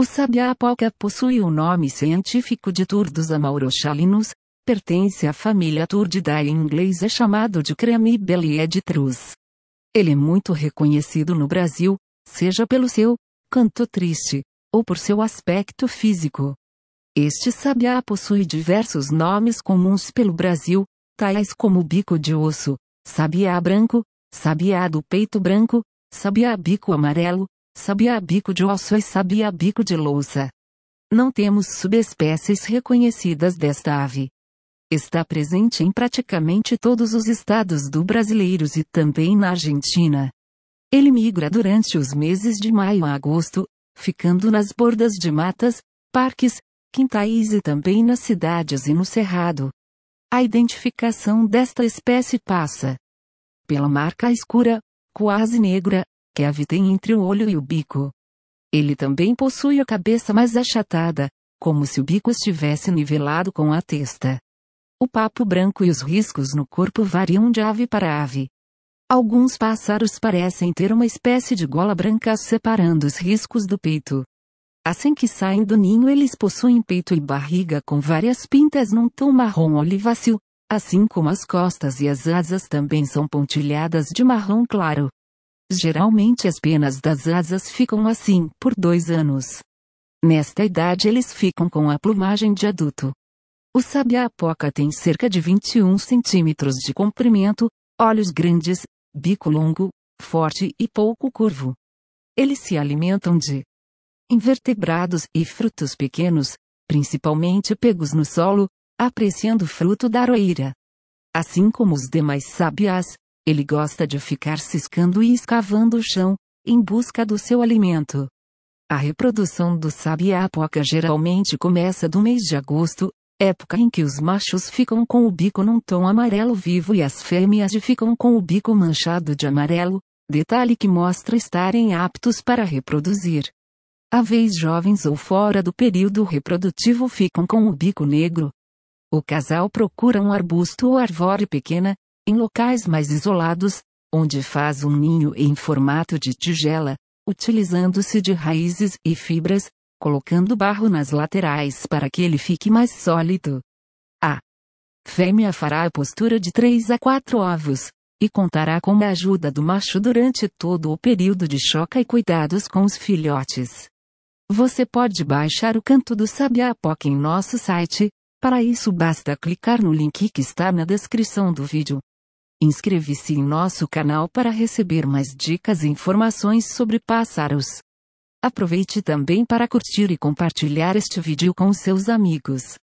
O sabiá sabiapoca possui o nome científico de Turdus amaurochalinus, pertence à família Turdidae e em inglês é chamado de Cramibelia de Trus. Ele é muito reconhecido no Brasil, seja pelo seu canto triste, ou por seu aspecto físico. Este sabiá possui diversos nomes comuns pelo Brasil, tais como bico de osso, sabiá branco, sabiá do peito branco, sabiá bico amarelo, sabia bico de osso e sabia bico de louça. Não temos subespécies reconhecidas desta ave. Está presente em praticamente todos os estados do brasileiros e também na Argentina. Ele migra durante os meses de maio a agosto, ficando nas bordas de matas, parques, quintais e também nas cidades e no cerrado. A identificação desta espécie passa pela marca escura, quase negra, que a ave tem entre o olho e o bico. Ele também possui a cabeça mais achatada, como se o bico estivesse nivelado com a testa. O papo branco e os riscos no corpo variam de ave para ave. Alguns pássaros parecem ter uma espécie de gola branca separando os riscos do peito. Assim que saem do ninho, eles possuem peito e barriga com várias pintas num tom marrom oliváceo, assim como as costas e as asas também são pontilhadas de marrom claro. Geralmente as penas das asas ficam assim por dois anos. Nesta idade eles ficam com a plumagem de adulto. O sabiá-poca tem cerca de 21 centímetros de comprimento, olhos grandes, bico longo, forte e pouco curvo. Eles se alimentam de invertebrados e frutos pequenos, principalmente pegos no solo, apreciando fruto da aroeira. Assim como os demais sabiás, ele gosta de ficar ciscando e escavando o chão, em busca do seu alimento. A reprodução do sabiá-poca geralmente começa do mês de agosto, época em que os machos ficam com o bico num tom amarelo vivo e as fêmeas ficam com o bico manchado de amarelo, detalhe que mostra estarem aptos para reproduzir. vez jovens ou fora do período reprodutivo ficam com o bico negro. O casal procura um arbusto ou arvore pequena, em locais mais isolados, onde faz um ninho em formato de tigela, utilizando-se de raízes e fibras, colocando barro nas laterais para que ele fique mais sólido. A fêmea fará a postura de 3 a 4 ovos, e contará com a ajuda do macho durante todo o período de choca e cuidados com os filhotes. Você pode baixar o canto do Sabiá Poc em nosso site, para isso basta clicar no link que está na descrição do vídeo inscreva se em nosso canal para receber mais dicas e informações sobre pássaros. Aproveite também para curtir e compartilhar este vídeo com seus amigos.